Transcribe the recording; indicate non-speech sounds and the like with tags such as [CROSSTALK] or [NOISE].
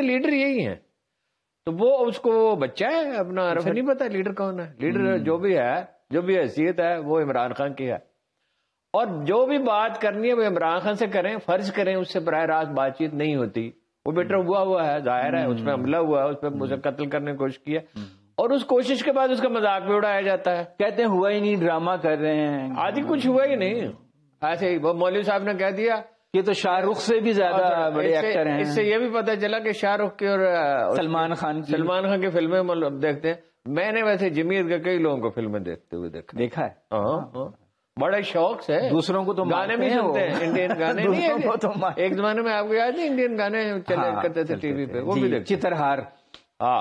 से तो लीडर यही है तो वो उसको बच्चा है अपना अरब अच्छा। नहीं पता लीडर कौन है लीडर हम्म। जो भी है जो भी हैसियत है वो इमरान खान की है और जो भी बात करनी है वो इमरान खान से करें फर्ज करें उससे बरह रास्त बातचीत नहीं होती वो बेटर हम्म। हुआ हुआ है जाहिर है उसमें हम्म। हमला हुआ है उस पर मुझे कत्ल करने की कोशिश की है और उस कोशिश के बाद उसका मजाक भी उड़ाया जाता है कहते हैं हुआ ही नहीं ड्रामा कर रहे हैं आदि कुछ हुआ ही नहीं ऐसे ही वो मौलवी साहब ने कह दिया ये तो शाहरुख से भी ज्यादा बड़े एक्टर हैं इससे ये भी पता चला कि शाहरुख की और सलमान खान की सलमान खान की फिल्में मतलब देखते हैं मैंने वैसे जमीर के कई लोगों को फिल्में देखते हुए देखा देखा है हाँ, हाँ। बड़े शौक से दूसरों को तो गाने भी सुनते हैं इंडियन गाने [LAUGHS] दूसरों को तो एक जमाने में आपको याद है इंडियन गाने चले हाँ, करते थे टीवी पे वो भी चितरहार हाँ